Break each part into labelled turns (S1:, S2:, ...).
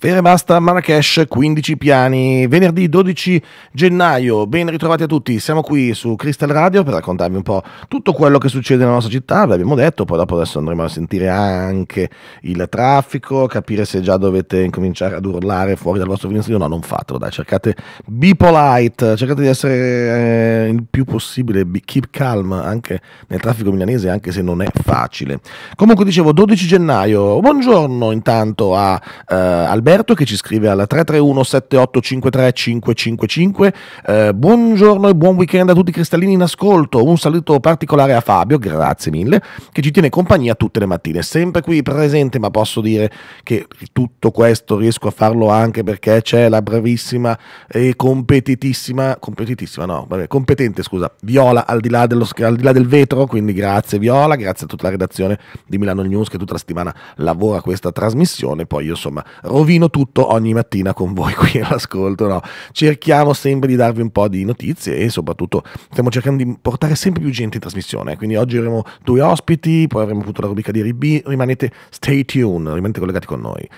S1: Sfere Basta Marrakesh, 15 piani, venerdì 12 gennaio. Ben ritrovati a tutti, siamo qui su Crystal Radio per raccontarvi un po' tutto quello che succede nella nostra città, ve l'abbiamo detto, poi dopo adesso andremo a sentire anche il traffico, capire se già dovete incominciare ad urlare fuori dal vostro finestrino, no non fatelo, dai, cercate be polite, cercate di essere eh, il più possibile, be, keep calm anche nel traffico milanese, anche se non è facile. Comunque dicevo, 12 gennaio, buongiorno intanto a eh, Alberto Alberto che ci scrive alla 331 7853 555. Eh, buongiorno e buon weekend a tutti i cristallini in ascolto. Un saluto particolare a Fabio, grazie mille, che ci tiene compagnia tutte le mattine. Sempre qui presente, ma posso dire che tutto questo riesco a farlo anche perché c'è la bravissima e competitissima, competitissima no, vabbè, competente scusa, Viola al di, là dello, al di là del vetro, quindi grazie Viola, grazie a tutta la redazione di Milano News che tutta la settimana lavora questa trasmissione, poi io insomma rovino pochino tutto ogni mattina con voi qui all'ascolto. No? Cerchiamo sempre di darvi un po' di notizie e soprattutto stiamo cercando di portare sempre più gente in trasmissione. Quindi oggi avremo due ospiti, poi avremo appunto la rubrica di RB. Rimanete stay tuned, rimanete collegati con noi.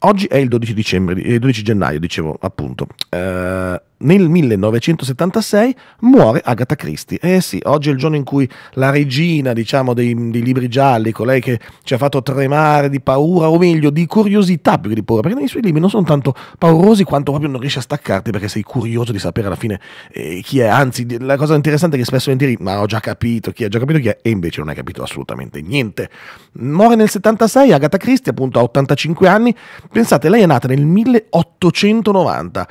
S1: Oggi è il 12, dicembre, il 12 gennaio, dicevo appunto. Eh, nel 1976 muore Agatha Christie. Eh sì, oggi è il giorno in cui la regina, diciamo, dei, dei, libri gialli, colei che ci ha fatto tremare di paura, o meglio, di curiosità più che di paura, perché nei suoi libri non sono tanto paurosi quanto proprio non riesci a staccarti perché sei curioso di sapere alla fine eh, chi è. Anzi, la cosa interessante è che spesso volentieri, ma ho già capito chi è, ho già capito chi è, e invece non hai capito assolutamente niente. Muore nel 76 Agatha Christie, appunto a 85 anni. Pensate, lei è nata nel 1890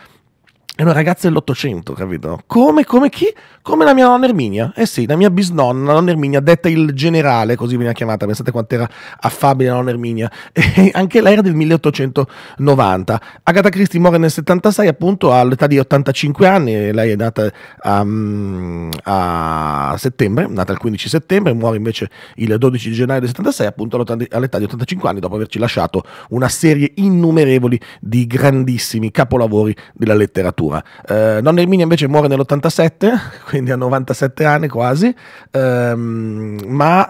S1: è una ragazza dell'Ottocento, capito? Come, come chi? Come la mia nonna Erminia. Eh sì, la mia bisnonna, la nonna Erminia, detta il generale, così veniva chiamata. Pensate quant'era affabile la nonna Erminia. E anche lei era del 1890. Agatha Christie muore nel 76, appunto all'età di 85 anni. Lei è nata um, a settembre, nata il 15 settembre, muore invece il 12 gennaio del 76, appunto all'età di 85 anni, dopo averci lasciato una serie innumerevoli di grandissimi capolavori della letteratura addirittura. Eh, nonna Erminia invece muore nell'87, quindi a 97 anni quasi, ehm, ma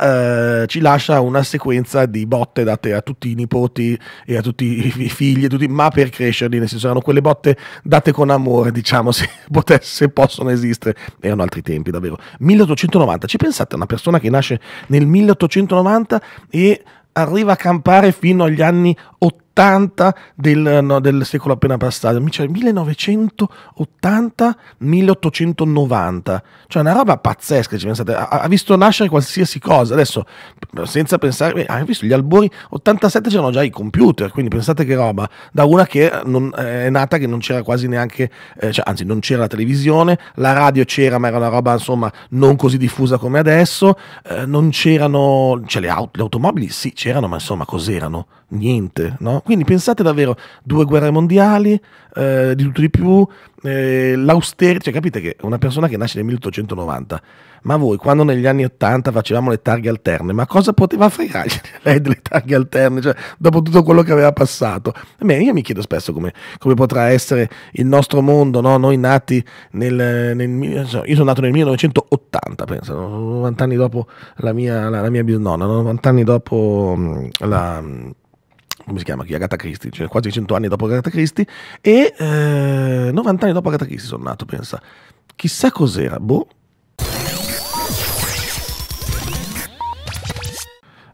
S1: eh, ci lascia una sequenza di botte date a tutti i nipoti e a tutti i figli, tutti, ma per crescerli, nel senso erano quelle botte date con amore, diciamo, se, potesse, se possono esistere. Erano altri tempi, davvero. 1890, ci pensate a una persona che nasce nel 1890 e arriva a campare fino agli anni 80 80 del, no, del secolo appena passato, cioè 1980-1890, cioè una roba pazzesca, ci pensate, ha, ha, visto nascere qualsiasi cosa, adesso senza pensare, eh, hai visto gli albori, 87 c'erano già i computer, quindi pensate che roba, da una che non, eh, è nata che non c'era quasi neanche, eh, cioè, anzi non c'era la televisione, la radio c'era ma era una roba insomma non così diffusa come adesso, eh, non c'erano, cioè le, aut- le automobili sì c'erano ma insomma cos'erano? Niente, no? Quindi pensate davvero, due guerre mondiali, eh, di tutto di più, eh, l'austerità, cioè capite che una persona che nasce nel 1890, ma voi quando negli anni 80 facevamo le targhe alterne, ma cosa poteva fregare lei delle targhe alterne, cioè dopo tutto quello che aveva passato? Beh, io mi chiedo spesso come, come potrà essere il nostro mondo, no? noi nati nel, nel, io sono nato nel 1980, penso, 90 anni dopo la mia, la, la mia bisnonna, 90 anni dopo mm, la... Mm, come si chiama qui? Agatha Christie, cioè quasi 100 anni dopo Agatha Christie e eh, 90 anni dopo Agatha Christie sono nato, pensa. Chissà cos'era, boh,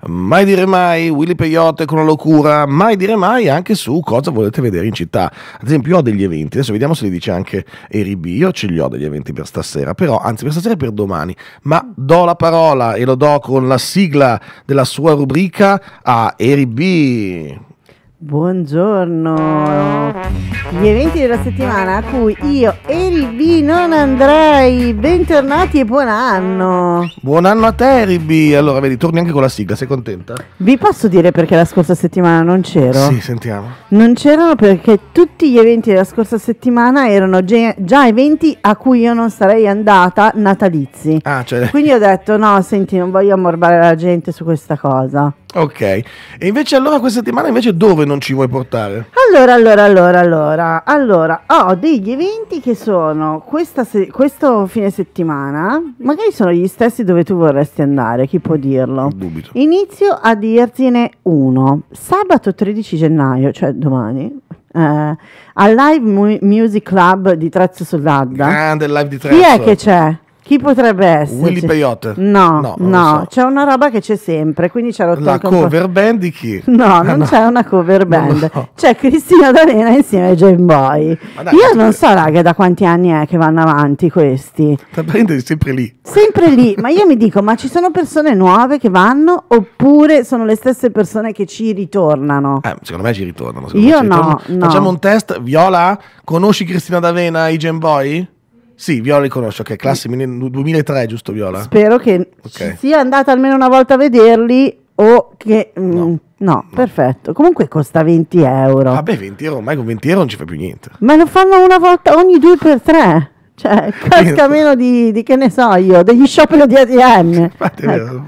S1: Mai dire mai, Willy Peyote con la locura, mai dire mai anche su cosa volete vedere in città. Ad esempio, io ho degli eventi, adesso vediamo se li dice anche Eribi. Io ce li ho degli eventi per stasera, però, anzi, per stasera e per domani. Ma do la parola e lo do con la sigla della sua rubrica a Eribi. Buongiorno!
S2: Gli eventi della settimana a cui io e il B non andrei. Bentornati e buon anno!
S1: Buon anno a te Ribi! Allora vedi, torni anche con la sigla, sei contenta?
S2: Vi posso dire perché la scorsa settimana non
S1: c'ero? Sì, sentiamo.
S2: Non c'erano perché tutti gli eventi della scorsa settimana erano ge- già eventi a cui io non sarei andata natalizi. Ah, cioè... Quindi ho detto no, senti, non voglio ammorbare la gente su questa cosa.
S1: Ok. E invece allora questa settimana invece dove non non ci vuoi portare?
S2: Allora, allora, allora, allora, allora, ho degli eventi che sono questa se- questo fine settimana, magari sono gli stessi dove tu vorresti andare, chi può dirlo? Dubito. Inizio a dirtene uno. Sabato 13 gennaio, cioè domani, eh, al Live Mu- Music Club di Trezzo sull'Adda. Grande live di Trezzo. Chi è che c'è? Chi potrebbe essere? Willy Peyote? No, no, no. So. c'è una roba che c'è sempre, quindi c'è rotto La cover
S1: band di chi? No, non no. c'è
S2: una cover band, no, c'è Cristina D'Arena insieme ai Game Boy. Dai, Io non so, raga, da quanti anni è che vanno avanti
S1: questi. La band sempre lì.
S2: Sempre lì, ma io mi dico, ma ci sono persone nuove che vanno
S1: oppure sono le stesse persone che ci ritornano? Eh, secondo me ci ritornano. Io no, ritornano. Facciamo un test, Viola, conosci Cristina D'Avena, i Game Boy? Sì, Viola li conosce, ok, classe 2003, giusto Viola? Spero che
S2: okay. sia andata almeno una volta a vederli o che... Mm, no. No, no. perfetto. Comunque costa 20 euro. Vabbè,
S1: 20 euro, ormai con 20 euro non ci fa più niente.
S2: Ma lo fanno una volta ogni due per tre. Cioè, casca meno di, di, che ne so io, degli scioperi di ATM. Infatti, ecco. vero.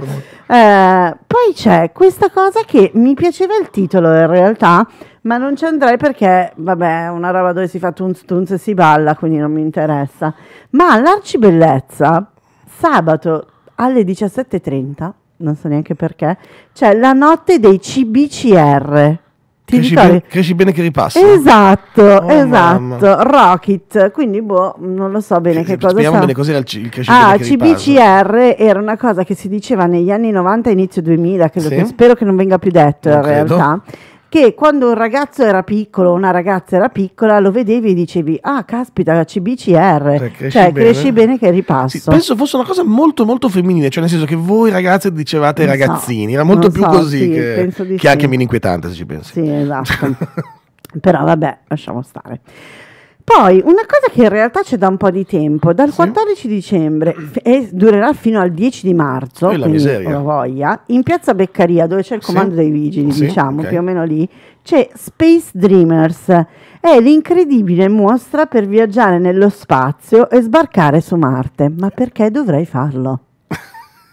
S2: Eh, poi c'è questa cosa che mi piaceva il titolo in realtà, ma non ci andrei perché, vabbè, è una roba dove si fa tunz tunz e si balla, quindi non mi interessa. Ma l'arcibellezza, sabato alle 17.30, non so neanche perché, c'è la notte dei CBCR. Ti cresci, ben,
S1: cresci bene che ripassa
S2: Esatto, oh, esatto. Mamma. Rocket, quindi boh, non lo so bene C- che cosa Spieghiamo bene
S1: cos'era il, c- il cresci ah, CBCR
S2: era una cosa che si diceva negli anni 90, inizio 2000, credo sì? che, spero che non venga più detto non in credo. realtà che quando un ragazzo era piccolo, una ragazza era piccola, lo vedevi e dicevi, ah caspita, la CBCR, cioè, cresci, cioè, bene. bene che ripasso. Sì, penso
S1: fosse una cosa molto molto femminile, cioè nel senso che voi ragazze dicevate non ragazzini, so, era molto più so, così sì, che, che sì. anche meno inquietante se ci pensi.
S2: Sì, esatto. Però vabbè, lasciamo stare. Poi una cosa che in realtà c'è da un po' di tempo, dal 14 sì. dicembre e durerà fino al 10 di marzo, e la miseria. Voglia, in piazza Beccaria dove c'è il comando sì. dei vigili, sì, diciamo okay. più o meno lì, c'è Space Dreamers, è l'incredibile mostra per viaggiare nello spazio e sbarcare su Marte. Ma perché dovrei farlo?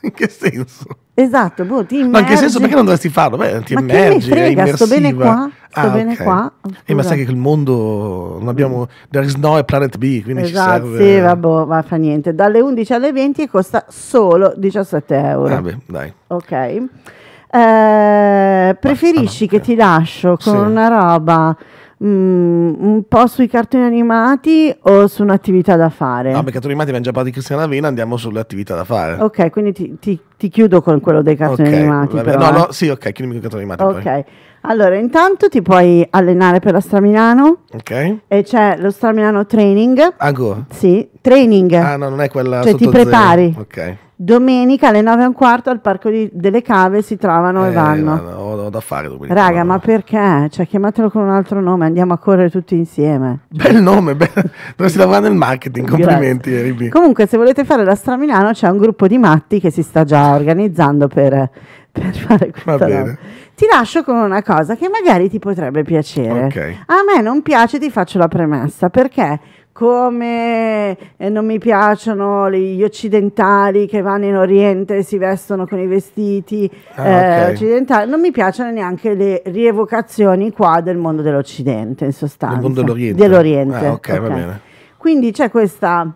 S2: In che senso? Esatto, boh, ti immergi. No, in che senso? Perché non dovresti
S1: farlo? Beh, ti ma immergi, che frega, Sto bene qua, sto ah, bene okay. qua. Eh, ma sai che il mondo, non abbiamo, there is no planet B, quindi esatto, ci serve. Sì,
S2: vabbè, ma fa niente. Dalle 11 alle 20 costa solo 17 euro. Vabbè, ah, dai. Ok. Eh, preferisci ah, no, che okay. ti lascio con sì. una roba Mm, un po' sui cartoni animati o su un'attività da fare? No, perché
S1: cartoni animati abbiamo già parlato di Cristiana Lavena, andiamo sulle attività da fare.
S2: Ok, quindi ti, ti, ti chiudo con quello dei cartoni okay, animati. Però, no, eh. no,
S1: sì, ok, chiudimi con i cartoni animati. Ok, poi.
S2: allora intanto ti puoi allenare per la Stramilano. Ok. E c'è lo Stramilano Training. Ah, go. Sì, training. Ah,
S1: no, non è quella Cioè ti prepari. Zero. Ok.
S2: Domenica alle 9 e un quarto al Parco di, delle Cave si trovano eh, e vanno. No,
S1: ho, ho da fare domenica.
S2: Raga, ma perché? Cioè, chiamatelo con un altro nome, andiamo a correre tutti insieme.
S1: Bel nome, bel... dovresti lavorare nel marketing, complimenti eh,
S2: Comunque, se volete fare la Stramilano c'è un gruppo di matti che si sta già organizzando per, per fare questo. Ti lascio con una cosa che magari ti potrebbe piacere. Okay. A me non piace, ti faccio la premessa, perché come eh, non mi piacciono gli occidentali che vanno in Oriente e si vestono con i vestiti ah, eh, okay. occidentali, non mi piacciono neanche le rievocazioni qua del mondo dell'Occidente, in sostanza. Del mondo dell'Oriente. dell'Oriente. Ah, okay, okay. Quindi c'è questo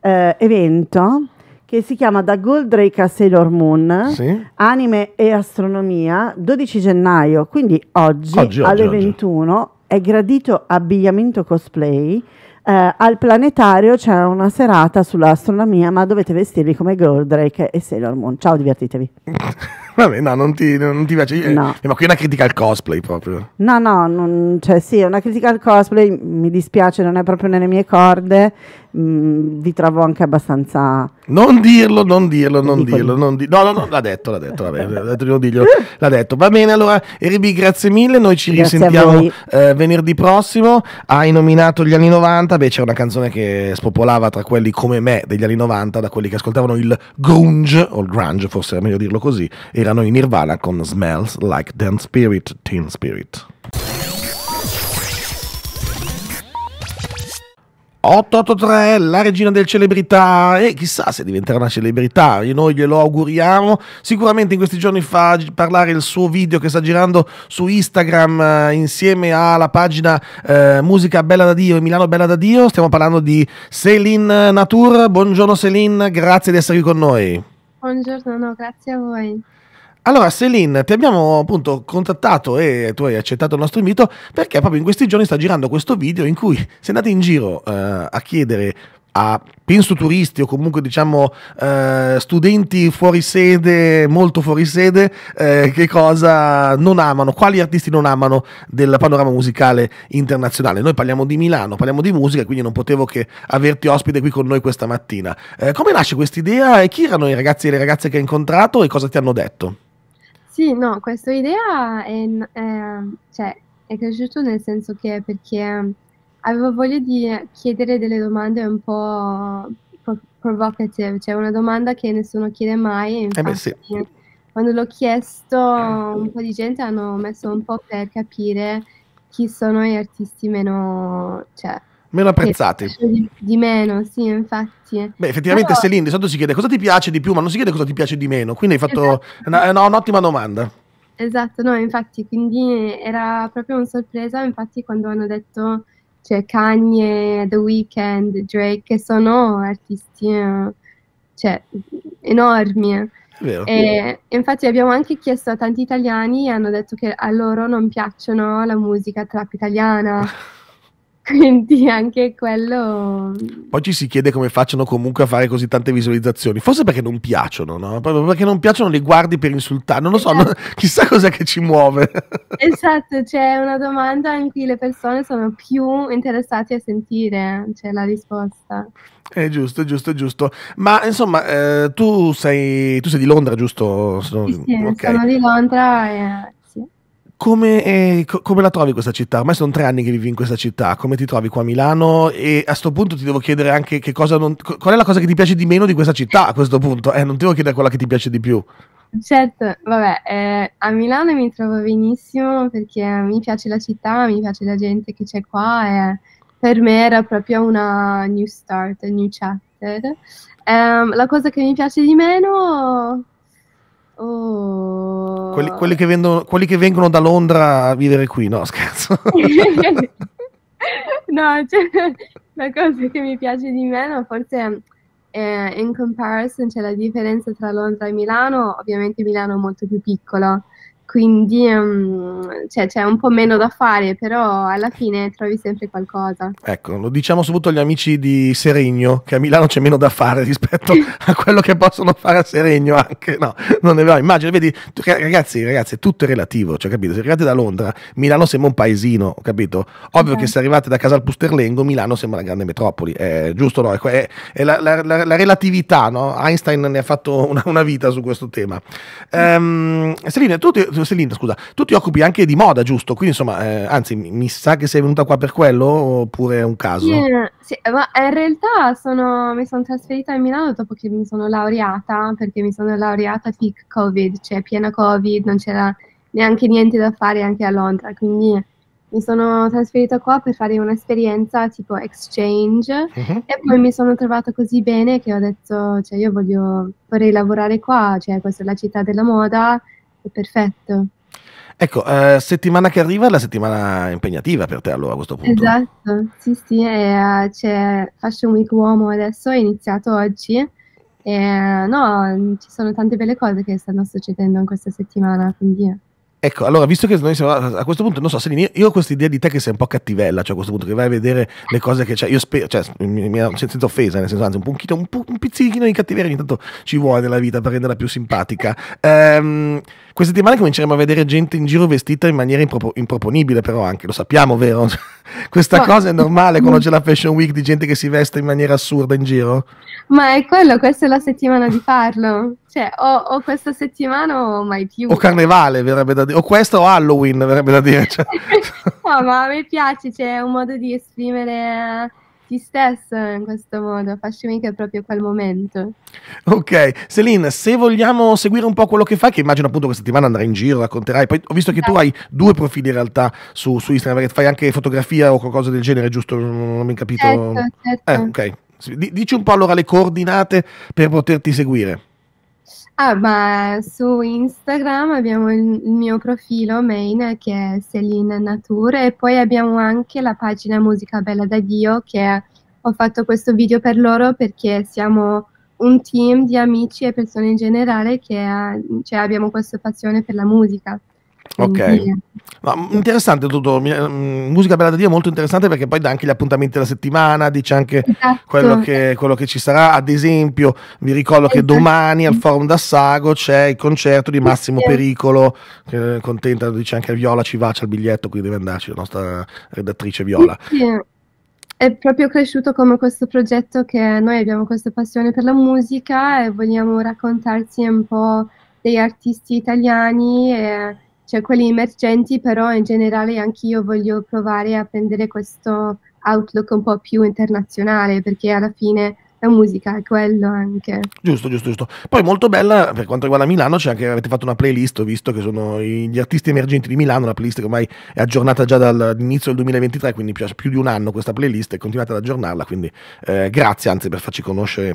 S2: eh, evento che si chiama Da Goldrake a Sailor Moon, sì. anime e astronomia, 12 gennaio, quindi oggi, oggi alle oggi, 21, oggi. è gradito abbigliamento cosplay eh, al planetario c'è una serata sull'astronomia, ma dovete vestirvi come Goldrake e Sailor Moon. Ciao, divertitevi.
S1: Vabbè, no, non ti, non ti piace. Eh, no. eh, ma qui è una critica al cosplay proprio.
S2: No, no, non, cioè sì, è una critica al cosplay, mi dispiace, non è proprio nelle mie corde, mh, mm, vi trovo anche abbastanza...
S1: Non dirlo, non dirlo, non Dico dirlo, non dirlo. No, no, no, l'ha detto, l'ha detto, vabbè, l'ha detto, non dirglielo. L'ha detto. Va bene, allora, Eribi, grazie mille, noi ci grazie risentiamo eh, venerdì prossimo. Hai nominato gli anni 90, beh, c'è una canzone che spopolava tra quelli come me degli anni 90, da quelli che ascoltavano il grunge, o il grunge forse era meglio dirlo così, era erano in Nirvana con Smells Like Teen Spirit, Teen Spirit. 883, la regina del celebrità e chissà se diventerà una celebrità, e noi glielo auguriamo. Sicuramente in questi giorni fa parlare il suo video che sta girando su Instagram eh, insieme alla pagina eh, Musica Bella da Dio e Milano Bella da Dio. Stiamo parlando di Céline Natur. Buongiorno Céline, grazie di essere qui con noi.
S3: Buongiorno, no, grazie a voi.
S1: Allora, Céline, ti abbiamo appunto contattato e tu hai accettato il nostro invito perché proprio in questi giorni sta girando questo video in cui se andate in giro eh, a chiedere a, penso, turisti o comunque diciamo eh, studenti fuori sede, molto fuori sede, eh, che cosa non amano, quali artisti non amano del panorama musicale internazionale. Noi parliamo di Milano, parliamo di musica, quindi non potevo che averti ospite qui con noi questa mattina. Eh, come nasce questa idea e chi erano i ragazzi e le ragazze che hai incontrato e cosa ti hanno detto?
S3: Sì, no, questa idea è, è, cioè, è cresciuta nel senso che perché ehm, avevo voglia di chiedere delle domande un po' provocative, cioè una domanda che nessuno chiede mai. Infatti, eh beh, sì. Quando l'ho chiesto, certo. un po' di gente hanno messo un po' per capire chi sono gli artisti meno, cioè,
S1: Meno apprezzati.
S3: Di, di, meno, sì, infatti. Beh, effettivamente Però... Celine
S1: di solito si chiede cosa ti piace di più, ma non si chiede cosa ti piace di meno. Quindi hai fatto esatto. una, eh, no, un'ottima domanda.
S3: Esatto, no, infatti, quindi era proprio una sorpresa, infatti quando hanno detto cioè Kanye, The Weeknd, Drake, che sono artisti eh, cioè, enormi. Vero. E infatti abbiamo anche chiesto a tanti italiani e hanno detto che a loro non piacciono la musica trap italiana. quindi anche quello.
S1: Poi ci si chiede come facciano comunque a fare così tante visualizzazioni. Forse perché non piacciono, no? Proprio perché non piacciono li guardi per insultare. Non lo so, esatto. non... chissà cos'è che ci muove.
S3: Esatto, c'è una domanda in cui le persone sono più interessate a sentire, c'è la risposta.
S1: È eh, giusto, è giusto, è giusto. Ma insomma, eh, tu, sei, tu sei di Londra, giusto? Sono... Sì, sì okay. sono di
S3: Londra e
S1: come, eh, co- come, la trovi questa città? Ormai sono tre anni che vivi in questa città, come ti trovi qua a Milano? E a questo punto ti devo chiedere anche non, qual è la cosa che ti piace di meno di questa città a questo punto, eh, non ti devo chiedere quella che ti piace di più.
S3: Certo, vabbè, eh, a Milano mi trovo benissimo perché mi piace la città, mi piace la gente che c'è qua e per me era proprio una new start, a new chapter. Ehm, la cosa che mi piace di meno quelli,
S1: oh. quelli, che vendono, quelli, che vengono da Londra a vivere qui, no scherzo.
S3: no, cioè, la cosa che mi piace di meno forse eh, in comparison c'è cioè la differenza tra Londra e Milano, ovviamente Milano è molto più piccolo, quindi um, cioè, c'è un po' meno da fare, però alla fine trovi sempre qualcosa.
S1: Ecco, lo diciamo subito agli amici di Seregno, che a Milano c'è meno da fare rispetto a quello che possono fare a Seregno anche, no, non ne vero, immagino, vedi, ragazzi, ragazzi, tutto è relativo, cioè, capito, se arrivate da Londra, Milano sembra un paesino, capito? Ovvio okay. che se arrivate da Casal Pusterlengo, Milano sembra una grande metropoli, è giusto, no? È, è, la, la, la, la, relatività, no? Einstein ne ha fatto una, una vita su questo tema. Um, ehm, Serena, tu ti, Selin, scusa, tu ti occupi anche di moda, giusto? Quindi insomma, eh, anzi, mi, sa che sei venuta qua per quello oppure è un caso? Yeah,
S3: sì, ma in realtà sono, mi sono trasferita a Milano dopo che mi sono laureata, perché mi sono laureata peak Covid, cioè piena Covid, non c'era neanche niente da fare anche a Londra, quindi mi sono trasferita qua per fare un'esperienza tipo exchange uh-huh. e poi mi sono trovata così bene che ho detto, cioè io voglio, vorrei lavorare qua, cioè questa è la città della moda, è perfetto.
S1: Ecco, eh, settimana che arriva è la settimana impegnativa per te allora a questo punto.
S3: Esatto, sì sì, eh, c'è Fashion Week Uomo adesso, è iniziato oggi. E, no, ci sono tante belle cose che stanno succedendo in questa settimana, quindi...
S1: Ecco, allora, visto che noi siamo a, questo punto, non so, Selini, io ho questa idea di te che sei un po' cattivella, cioè a questo punto che vai a vedere le cose che c'è, cioè, io spero, cioè, mi, mi, senza offesa, nel senso, anzi, un, punchino, un, un pizzichino di cattiveria ogni tanto ci vuole nella vita per renderla più simpatica. Ehm, questa settimana cominceremo a vedere gente in giro vestita in maniera impropo, improponibile, però anche, lo sappiamo, vero? questa Ma... cosa è normale quando mm. c'è la Fashion Week di gente che si veste in maniera assurda in giro?
S3: Ma è quello, questa è la settimana di farlo. Cioè, o, o questa settimana o mai più. O
S1: carnevale, verrebbe da dire. O questo o Halloween, verrebbe da dire. Cioè.
S3: no, ma mi piace, c'è un modo di esprimere ti stesso in questo modo, facci mica proprio quel momento.
S1: Ok, Celine, se vogliamo seguire un po' quello che fai, che immagino appunto questa settimana andrai in giro, racconterai, poi ho visto che tu hai due profili in realtà su, su Instagram, perché fai anche fotografia o qualcosa del genere, giusto? Non ho capito. Certo,
S4: certo. Eh, ok.
S1: Dici un po' allora le coordinate per poterti seguire.
S3: Ah, ma su Instagram abbiamo il, mio profilo main che è Selina Nature e poi abbiamo anche la pagina Musica Bella da Dio che ho fatto questo video per loro perché siamo un team di amici e persone in generale che ha, cioè, abbiamo questa passione per la musica.
S1: Ok, no, eh, interessante tutto, eh, musica bella da Dio molto interessante perché poi dà anche gli appuntamenti della settimana, dice anche esatto. quello, che, quello, che, ci sarà, ad esempio vi ricordo che esatto. domani al Forum d'Assago c'è il concerto di Massimo Pericolo, che contenta dice anche Viola ci va, c'è il biglietto, quindi deve andarci la nostra redattrice Viola.
S3: È proprio cresciuto come questo progetto che noi abbiamo questa passione per la musica e vogliamo raccontarci un po' degli artisti italiani. E cioè quelli emergenti, però in generale anch'io voglio provare a prendere questo outlook un po' più internazionale, perché alla fine la musica è quello anche.
S1: Giusto, giusto, giusto. Poi molto bella, per quanto riguarda Milano, c'è anche, avete fatto una playlist, ho visto che sono gli artisti emergenti di Milano, una playlist che ormai è aggiornata già dall'inizio del 2023, quindi più, più di un anno questa playlist e continuate ad aggiornarla, quindi eh, grazie anzi per farci conoscere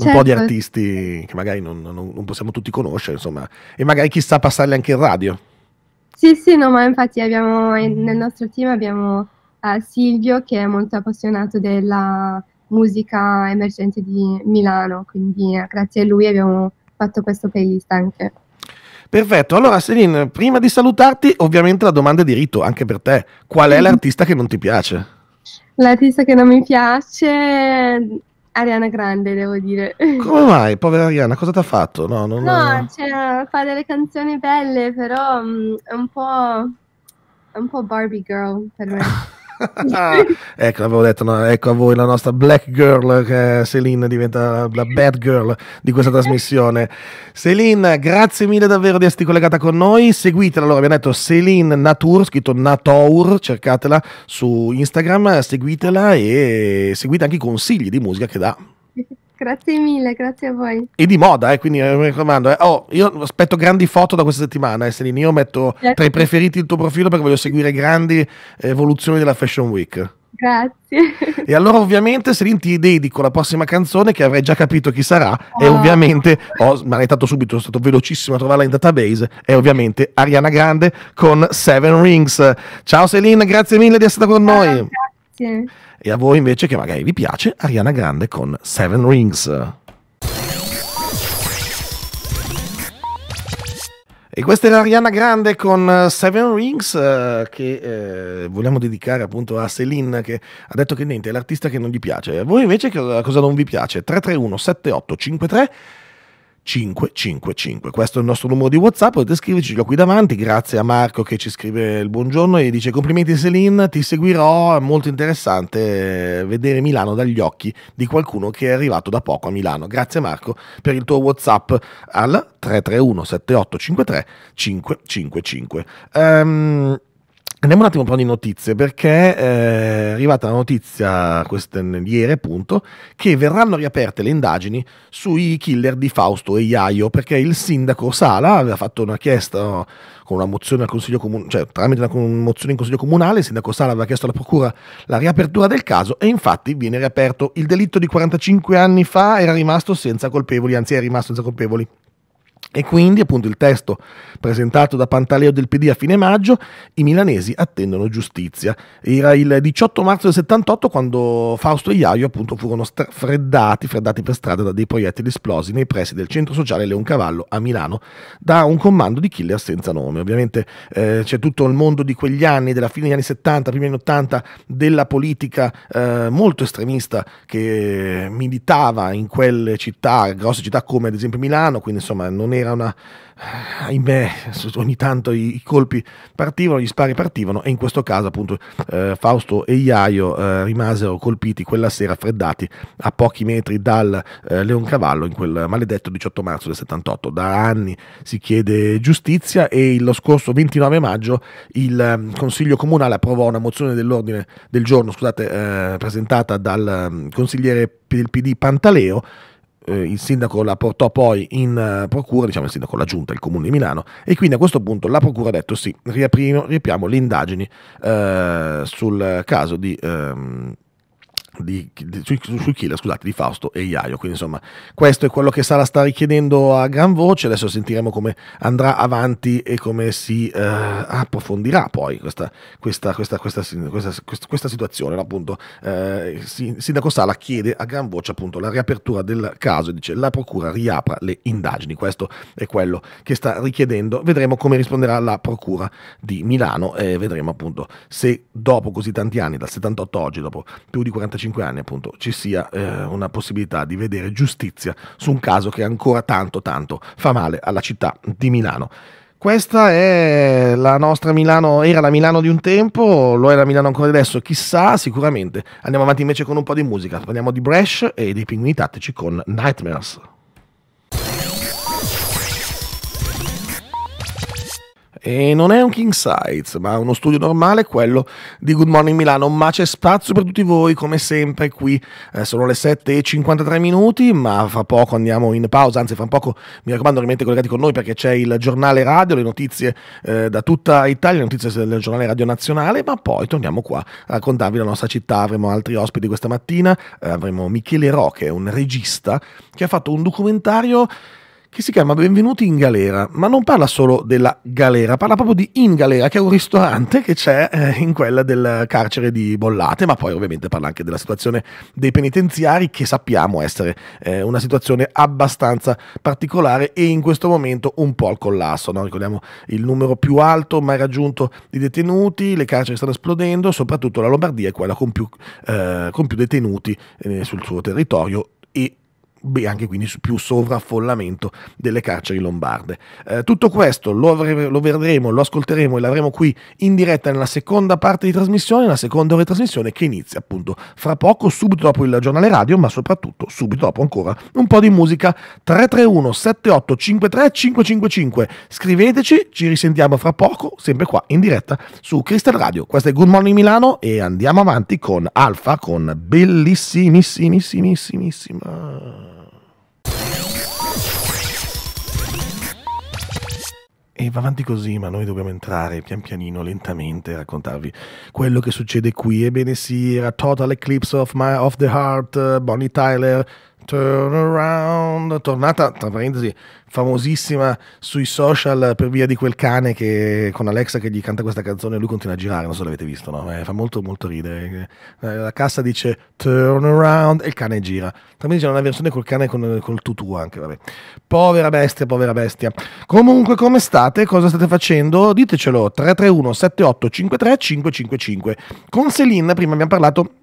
S1: un certo. po' di certo. artisti che magari non, non, non possiamo tutti conoscere, insomma, e magari chissà passarli anche in radio.
S3: Sì, sì, no, ma infatti abbiamo, nel nostro team abbiamo uh, Silvio che è molto appassionato della musica emergente di Milano, quindi uh, grazie a lui abbiamo fatto questo playlist anche.
S1: Perfetto, allora Celine, prima di salutarti, ovviamente la domanda di rito anche per te. Qual è mm-hmm. l'artista che non ti piace?
S3: L'artista che non mi piace Ariana Grande, devo dire. Come
S1: mai? Povera Ariana, cosa ti ha fatto? No, non, no, no.
S3: Cioè, fa delle canzoni belle, però mh, mm, è un po'... È un po' Barbie Girl per me.
S2: Ah,
S1: ecco, avevo detto, no, ecco a voi la nostra black girl, che Celine diventa la bad girl di questa trasmissione. Celine, grazie mille davvero di esserti collegata con noi. Seguitela, allora abbiamo detto Celine Natur, scritto Natour, cercatela su Instagram, seguitela e seguite anche i consigli di musica che dà.
S3: Grazie mille, grazie a voi.
S1: E di moda, eh, quindi eh, mi raccomando. Eh. Oh, io aspetto grandi foto da questa settimana, eh, Selina. Io metto tra i preferiti il tuo profilo perché voglio seguire grandi evoluzioni della Fashion Week.
S3: Grazie.
S1: E allora ovviamente Selin ti dedico la prossima canzone che avrei già capito chi sarà oh. e ah. ovviamente ho manettato subito, sono stato velocissimo a trovarla in database e ovviamente Ariana Grande con Seven Rings. Ciao Selin, grazie mille di essere stata con noi. Grazie. E a voi invece che magari vi piace Ariana Grande con Seven Rings. E questa è l'Ariana Grande con eh, Seven Rings eh, che eh, vogliamo dedicare appunto a Celine che ha detto che niente, è l'artista che non gli piace. A voi invece che cosa non vi piace? 331 7853 555. Questo è il nostro numero di WhatsApp, potete scriverci, qui davanti, grazie a Marco che ci scrive il buongiorno e dice complimenti Celine, ti seguirò, è molto interessante vedere Milano dagli occhi di qualcuno che è arrivato da poco a Milano. Grazie Marco per il tuo WhatsApp al 331 7853 555. Um, Andiamo un attimo un po' di notizie perché eh, è arrivata la notizia ieri appunto che verranno riaperte le indagini sui killer di Fausto e Iaio perché il sindaco Sala aveva fatto una richiesta no, con una mozione al Consiglio Comunale, cioè tramite una mozione in Consiglio Comunale il sindaco Sala aveva chiesto alla procura la riapertura del caso e infatti viene riaperto. Il delitto di 45 anni fa era rimasto senza colpevoli, anzi è rimasto senza colpevoli. E quindi, appunto, il testo presentato da Pantaleo del PD a fine maggio, i milanesi attendono giustizia. Era il 18 marzo del 78 quando Fausto e Iaio, appunto, furono freddati, freddati per strada da dei proiettili esplosi nei pressi del centro sociale Leoncavallo a Milano da un comando di killer senza nome. Ovviamente eh, c'è tutto il mondo di quegli anni, della fine degli anni 70, primi anni 80, della politica eh, molto estremista che militava in quelle città, grosse città come ad esempio Milano, quindi insomma non era era una... ahimè, ogni tanto i, i colpi partivano, gli spari partivano e in questo caso appunto eh, Fausto e Iaio eh, rimasero colpiti quella sera freddati a pochi metri dal eh, Leoncavallo in quel maledetto 18 marzo del 78. Da anni si chiede giustizia e lo scorso 29 maggio il ehm, Consiglio Comunale approvò una mozione dell'ordine del giorno, scusate, eh, presentata dal ehm, consigliere del PD Pantaleo eh, il sindaco la portò poi in eh, procura, diciamo il sindaco la giunta, il comune di Milano, e quindi a questo punto la procura ha detto sì, riaprino, riapriamo le indagini eh, sul caso di... Ehm, di, di, su, su Kila, scusate, di Fausto e Iaio. Quindi insomma, questo è quello che Sala sta richiedendo a gran voce. Adesso sentiremo come andrà avanti e come si eh, approfondirà poi questa, questa, questa, questa situazione. No? Appunto, eh, Sindaco Sala chiede a gran voce appunto la riapertura del caso e dice la procura riapra le indagini. Questo è quello che sta richiedendo. Vedremo come risponderà la procura di Milano e vedremo appunto se dopo così tanti anni, dal 78 oggi, dopo più di 45 5 anni appunto ci sia eh, una possibilità di vedere giustizia su un caso che ancora tanto tanto fa male alla città di Milano. Questa è la nostra Milano, era la Milano di un tempo, lo è la Milano ancora adesso, chissà, sicuramente. Andiamo avanti invece con un po' di musica, parliamo di Brash e dei pinguini tattici con Nightmares. E non è un king size, ma uno studio normale, quello di Good Morning Milano. Ma c'è spazio per tutti voi, come sempre, qui eh, sono le 7.53 minuti, ma fra poco andiamo in pausa, anzi fra poco mi raccomando rimanete collegati con noi perché c'è il giornale radio, le notizie eh, da tutta Italia, le notizie del giornale radio nazionale, ma poi torniamo qua a raccontarvi la nostra città, avremo altri ospiti questa mattina, eh, avremo Michele Roche, un regista che ha fatto un documentario che si chiama Benvenuti in Galera, ma non parla solo della galera, parla proprio di In Galera, che è un ristorante che c'è eh, in quella del carcere di Bollate, ma poi ovviamente parla anche della situazione dei penitenziari, che sappiamo essere eh, una situazione abbastanza particolare e in questo momento un po' al collasso. No? Ricordiamo il numero più alto mai raggiunto di detenuti, le carceri stanno esplodendo, soprattutto la Lombardia è quella con più, eh, con più detenuti eh, sul suo territorio e anche quindi più sovraffollamento delle carceri lombarde. Eh, tutto questo lo, avre- lo, vedremo, lo ascolteremo e l'avremo qui in diretta nella seconda parte di trasmissione, nella seconda ora di trasmissione che inizia appunto fra poco, subito dopo il giornale radio, ma soprattutto subito dopo ancora un po' di musica 331 7853 555. Scriveteci, ci risentiamo fra poco, sempre qua in diretta su Crystal Radio. Questo è Good Morning Milano e andiamo avanti con Alfa con bellissimissimissima e va avanti così, ma noi dobbiamo entrare pian pianino, lentamente, a raccontarvi quello che succede qui. Ebbene sì, era Total Eclipse of, my, of the Heart, eh, Bonnie Tyler, Turn around, tornata tra parentesi famosissima sui social per via di quel cane che con Alexa che gli canta questa canzone e lui continua a girare, non so se l'avete visto, no? Eh, fa molto molto ridere. Eh, la cassa dice turn around e il cane gira. Tra me c'è una versione col cane con col tutù anche, vabbè. Povera bestia, povera bestia. Comunque come state? Cosa state facendo? Ditecelo 331 7853 555. Con Selin prima abbiamo parlato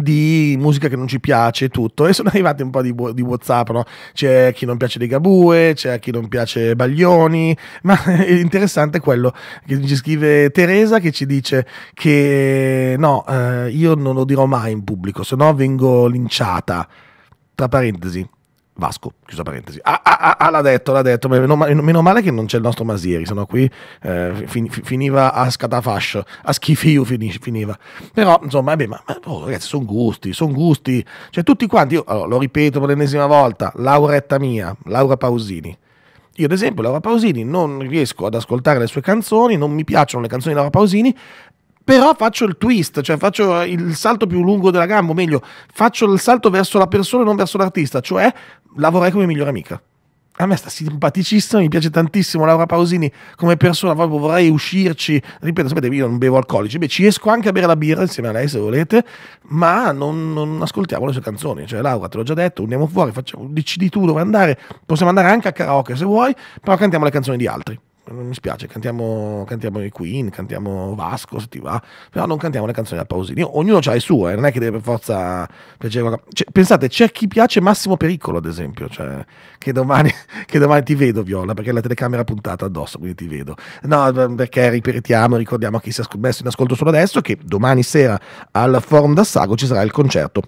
S1: di musica che non ci piace tutto e sono arrivati un po' di, di, whatsapp no? c'è chi non piace Ligabue c'è chi non piace Baglioni ma è interessante quello che ci scrive Teresa che ci dice che no eh, io non lo dirò mai in pubblico se no vengo linciata tra parentesi Vasco, chiusa parentesi. Ah, ah, ah, ah, l'ha detto, l'ha detto. Meno, meno, male che non c'è il nostro Masieri, sennò qui eh, fin, finiva a scatafascio, a schifio finiva. Però, insomma, vabbè, ma, ma oh, ragazzi, sono gusti, sono gusti. Cioè, tutti quanti, io allora, lo ripeto per l'ennesima volta, Lauretta mia, Laura Pausini. Io, ad esempio, Laura Pausini non riesco ad ascoltare le sue canzoni, non mi piacciono le canzoni di Laura Pausini però faccio il twist, cioè faccio il salto più lungo della gamba, o meglio, faccio il salto verso la persona e non verso l'artista, cioè lavorare come migliore amica. A me sta simpaticissima, mi piace tantissimo Laura Pausini come persona, proprio vorrei uscirci, ripeto, sapete, io non bevo alcolici, beh ci esco anche a bere la birra insieme a lei se volete, ma non, non ascoltiamo le sue canzoni, cioè Laura te l'ho già detto, andiamo fuori, facciamo, decidi tu dove andare, possiamo andare anche a karaoke se vuoi, però cantiamo le canzoni di altri non mi spiace, cantiamo, cantiamo, i Queen, cantiamo Vasco se ti va, però non cantiamo le canzoni da Pausini. Ognuno ha le sue, eh? non è che deve per forza piacere. Cioè, pensate, c'è chi piace Massimo Pericolo, ad esempio, cioè, che, domani, che, domani, ti vedo, Viola, perché la telecamera è puntata addosso, quindi ti vedo. No, perché ripetiamo, ricordiamo a chi si è messo in ascolto solo adesso che domani sera al Forum da Sago ci sarà il concerto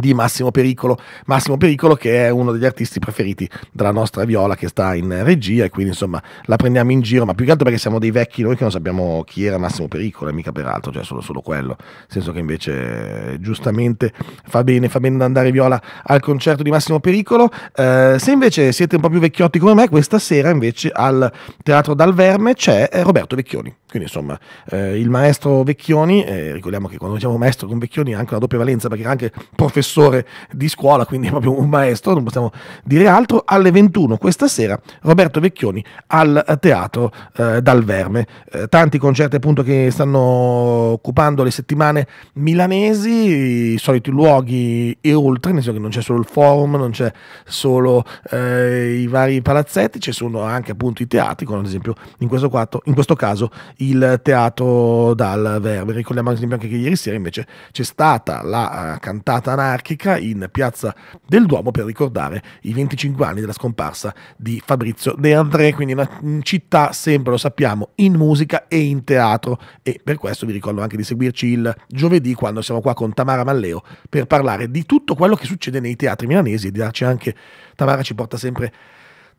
S1: di Massimo Pericolo, Massimo Pericolo che è uno degli artisti preferiti della nostra Viola che sta in regia e quindi insomma la prendiamo in giro, ma più che altro perché siamo dei vecchi noi che non sappiamo chi era Massimo Pericolo e mica peraltro, cioè solo, solo quello, nel senso che invece giustamente fa bene, fa bene andare Viola al concerto di Massimo Pericolo, eh, se invece siete un po' più vecchiotti come me, questa sera invece al Teatro Dal Verme c'è eh, Roberto Vecchioni, quindi insomma eh, il maestro Vecchioni, eh, ricordiamo che quando diciamo maestro con Vecchioni ha anche una doppia valenza perché era anche professore professore di scuola, quindi è proprio un maestro, non possiamo dire altro, alle 21 questa sera Roberto Vecchioni al Teatro eh, Dal Verme. Eh, tanti concerti appunto che stanno occupando le settimane milanesi, i soliti luoghi e oltre, nel senso che non c'è solo il forum, non c'è solo eh, i vari palazzetti, ci sono anche appunto i teatri, come ad esempio in questo, quattro, in questo caso il Teatro Dal Verme. Ricordiamo ad esempio anche che ieri sera invece c'è stata la eh, cantata Nani anarchica in piazza del Duomo per ricordare i 25 anni della scomparsa di Fabrizio De André, quindi una città sempre, lo sappiamo, in musica e in teatro e per questo vi ricordo anche di seguirci il giovedì quando siamo qua con Tamara Malleo per parlare di tutto quello che succede nei teatri milanesi e di darci anche, Tamara ci porta sempre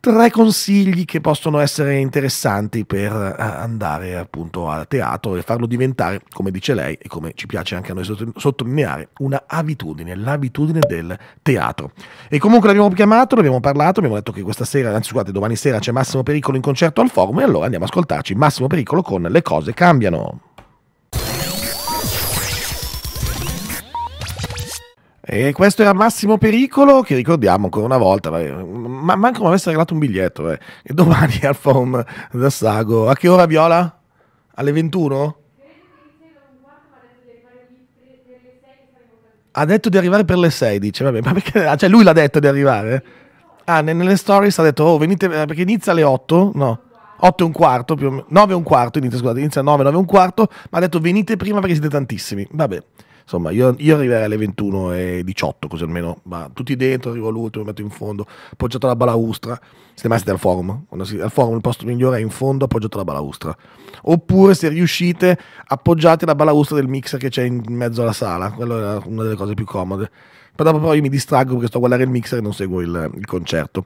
S1: tre consigli che possono essere interessanti per eh, andare appunto a teatro e farlo diventare, come dice lei e come ci piace anche a noi sottolineare, una abitudine, l'abitudine del teatro. E comunque l'abbiamo chiamato, l'abbiamo parlato, abbiamo detto che questa sera, anzi scusate, domani sera c'è Massimo Pericolo in concerto al forum e allora andiamo a ascoltarci Massimo Pericolo con Le cose cambiano. E questo era Massimo Pericolo, che ricordiamo ancora una volta, vabbè, ma manco mi avesse regalato un biglietto. Vabbè. E domani al forum da Sago. A che ora, Viola? Alle 21? Ha detto di arrivare per le 6, dice, vabbè, ma perché, ah, cioè lui l'ha detto di arrivare? Ah, nelle stories ha detto, oh, venite, eh, perché inizia alle 8? No. 8 e un quarto, più o meno, 9 e un quarto, inizia, scusate, inizia 9, 9 e un quarto, ma ha detto venite prima perché siete tantissimi. Vabbè. Insomma, io, io arriverei alle 21 e 18, così almeno ma tutti dentro, arrivo all'ultimo, mi metto in fondo, appoggiato alla balaustra. Se mai siete al forum, siete al forum il posto migliore è in fondo, appoggiato alla balaustra. Oppure, se riuscite, appoggiate la balaustra del mixer che c'è in mezzo alla sala, quella è una delle cose più comode. Però dopo però io mi distraggo perché sto a guardare il mixer e non seguo il, il concerto.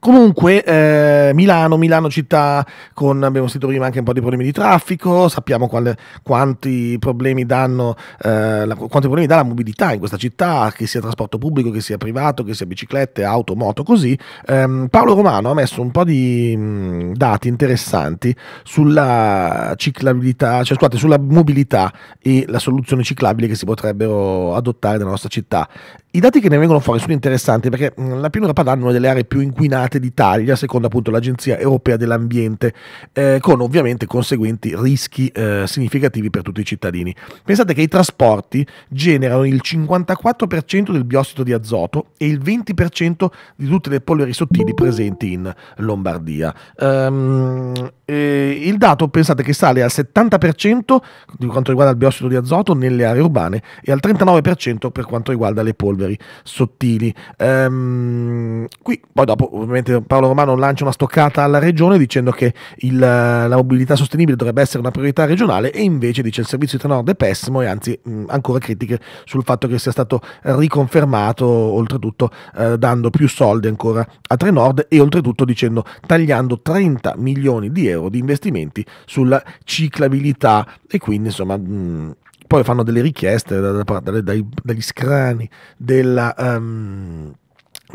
S1: Comunque, eh, Milano, Milano città, con, abbiamo sentito prima anche un po' di problemi di traffico, sappiamo quale, quanti, problemi danno, eh, la, quanti problemi dà la mobilità in questa città, che sia trasporto pubblico, che sia privato, che sia biciclette, auto, moto, così. Eh, Paolo Romano ha messo un po' di mh, mm, dati interessanti sulla ciclabilità, cioè scusate, sulla mobilità e la soluzione ciclabile che si potrebbero adottare nella nostra città. I dati che ne vengono fuori sono interessanti perché mm, la pianura padana è una delle aree più inquinate d'Italia, secondo appunto l'Agenzia Europea dell'Ambiente, eh, con ovviamente conseguenti rischi eh, significativi per tutti i cittadini. Pensate che i trasporti generano il 54% del biossido di azoto e il 20% di tutte le polveri sottili presenti in Lombardia. Um, il dato pensate che sale al 70% di quanto riguarda il biossido di azoto nelle aree urbane e al 39% per quanto riguarda le polveri polveri sottili. Ehm, qui poi dopo ovviamente Paolo Romano lancia una stoccata alla regione dicendo che il, la mobilità sostenibile dovrebbe essere una priorità regionale e invece dice il servizio di Trenord è pessimo e anzi mh, mm, ancora critiche sul fatto che sia stato riconfermato oltretutto eh, dando più soldi ancora a Trenord e oltretutto dicendo tagliando 30 milioni di euro di investimenti sulla ciclabilità e quindi insomma mh, mm, poi fanno delle richieste da, da, da, dagli scrani della, um,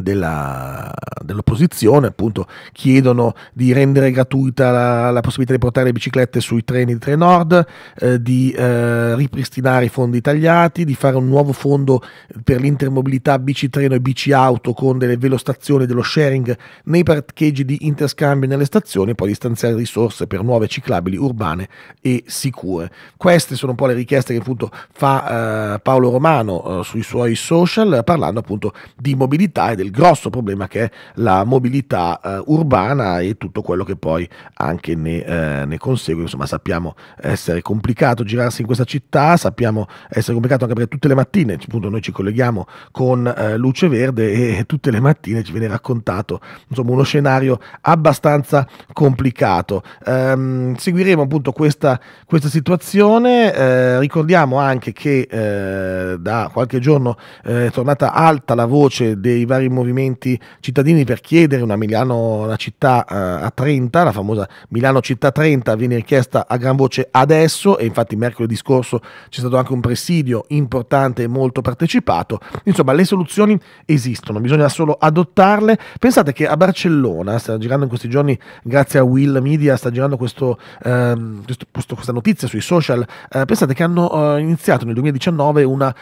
S1: della, dell'opposizione appunto chiedono di rendere gratuita la, la, possibilità di portare le biciclette sui treni di Trenord, eh, di eh, ripristinare i fondi tagliati, di fare un nuovo fondo per l'intermobilità bici treno e bici auto con delle velostazioni dello sharing nei parcheggi di interscambio nelle stazioni e poi di stanziare risorse per nuove ciclabili urbane e sicure. Queste sono un po' le richieste che appunto fa eh, Paolo Romano eh, sui suoi social parlando appunto di mobilità e delle del grosso problema che è la mobilità eh, urbana e tutto quello che poi anche ne, eh, ne, consegue. Insomma, sappiamo essere complicato girarsi in questa città, sappiamo essere complicato anche perché tutte le mattine appunto, noi ci colleghiamo con eh, luce verde e tutte le mattine ci viene raccontato insomma, uno scenario abbastanza complicato. Ehm, seguiremo appunto questa, questa situazione, eh, ricordiamo anche che eh, da qualche giorno eh, è tornata alta la voce dei vari movimenti cittadini per chiedere una Milano, una città uh, a 30, la famosa Milano città 30 viene richiesta a gran voce adesso e infatti mercoledì scorso c'è stato anche un presidio importante e molto partecipato. Insomma, le soluzioni esistono, bisogna solo adottarle. Pensate che a Barcellona sta girando in questi giorni, grazie a Will Media, sta girando questo, uh, questo, questo, questa notizia sui social. Uh, pensate che hanno eh, iniziato nel 2019 una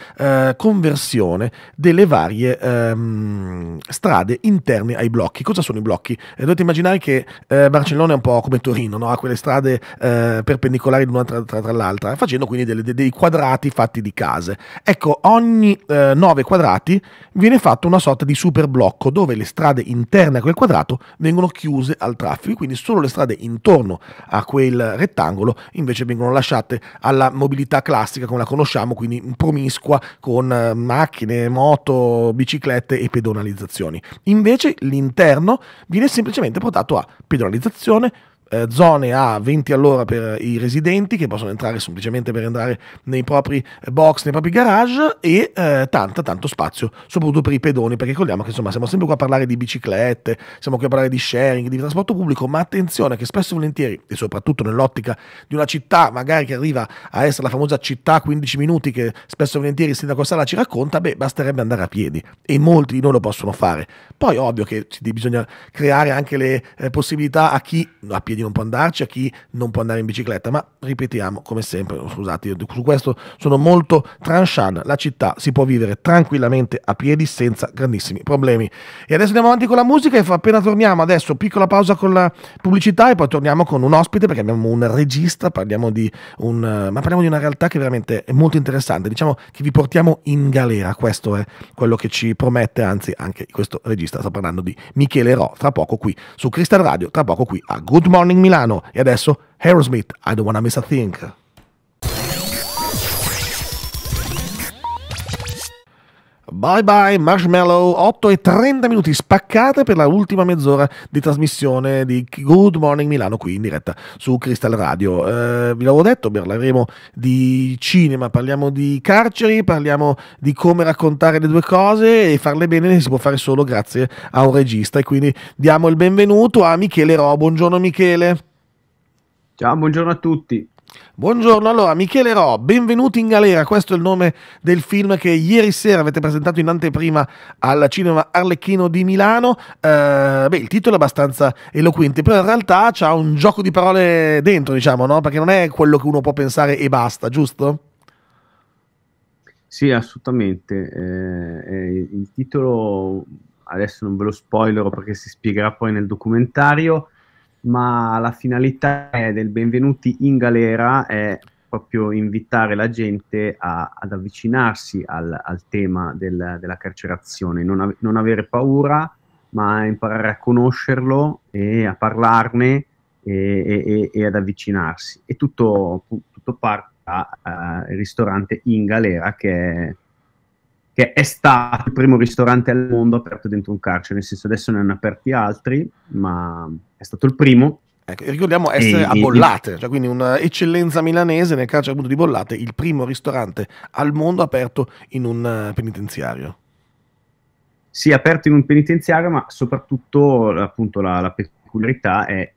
S1: conversione delle varie... Um, Ehm, strade interne ai blocchi. Cosa sono i blocchi? Eh, dovete immaginare che eh, Barcellona è un po' come Torino, no? ha quelle strade eh, perpendicolari l'una tra, tra, tra l'altra, facendo quindi delle, dei quadrati fatti di case. Ecco, ogni 9 eh, quadrati viene fatto una sorta di super blocco dove le strade interne a quel quadrato vengono chiuse al traffico, quindi solo le strade intorno a quel rettangolo invece vengono lasciate alla mobilità classica come la conosciamo, quindi promiscua con eh, macchine, moto, biciclette e pedonalizzazione penalizzazioni. Invece l'interno viene semplicemente portato a pedonalizzazione, eh, zone a 20 all'ora per i residenti che possono entrare semplicemente per andare nei propri eh, box, nei propri garage e eh, tanto, tanto spazio soprattutto per i pedoni perché ricordiamo che insomma siamo sempre qua a parlare di biciclette, siamo qui a parlare di sharing, di trasporto pubblico, ma attenzione che spesso e volentieri e soprattutto nell'ottica di una città magari che arriva a essere la famosa città 15 minuti che spesso e volentieri il sindaco Sala ci racconta, beh basterebbe andare a piedi e molti di noi lo possono fare. Poi ovvio che bisogna creare anche le eh, possibilità a chi a piedi non può andarci, a chi non può andare in bicicletta, ma ripetiamo come sempre, scusate, io su questo sono molto tranchant, la città si può vivere tranquillamente a piedi senza grandissimi problemi. E adesso andiamo avanti con la musica e appena torniamo adesso piccola pausa con la pubblicità e poi torniamo con un ospite perché abbiamo un regista, parliamo di, un, ma parliamo di una realtà che veramente è molto interessante, diciamo che vi portiamo in galera, questo è quello che ci promette, anzi anche questo regista sta parlando di Michele Ro, tra poco qui su Crystal Radio, tra poco qui a Good Morning. Morning Milano e adesso Aerosmith, I Don't Wanna Miss a thing. Bye bye Marshmallow, 8 e 30 minuti spaccate per la ultima mezz'ora di trasmissione di Good Morning Milano qui in diretta su Crystal Radio. Eh, vi l'avevo detto, parleremo di cinema, parliamo di carceri, parliamo di come raccontare le due cose e farle bene si può fare solo grazie a un regista e quindi diamo il benvenuto a Michele Ro. Buongiorno Michele. Ciao, buongiorno a tutti. Buongiorno, allora Michele Ro, benvenuti in galera, questo è il nome del film che ieri sera avete presentato in anteprima al cinema Arlecchino di Milano, eh, beh il titolo è abbastanza eloquente, però in realtà c'ha un gioco di parole dentro diciamo, no? perché non è quello che uno può pensare e basta, giusto?
S4: Sì, assolutamente, eh, eh il titolo adesso non ve lo spoilerò perché si spiegherà poi nel documentario, ma la finalità del benvenuti in galera è proprio invitare la gente a, ad avvicinarsi al, al tema del, della carcerazione, non, a, non, avere paura, ma imparare a conoscerlo e a parlarne e, e, e ad avvicinarsi. E tutto, tutto parte dal eh, ristorante in galera che è che è stato il primo ristorante al mondo aperto dentro un carcere, nel senso
S1: adesso ne hanno aperti altri, ma è stato il primo. Ecco, ricordiamo essere e, a Bollate, cioè quindi un'eccellenza milanese nel carcere appunto di Bollate, il primo ristorante al mondo aperto in un eh, penitenziario.
S4: Sì, aperto in un penitenziario, ma soprattutto appunto la, la peculiarità è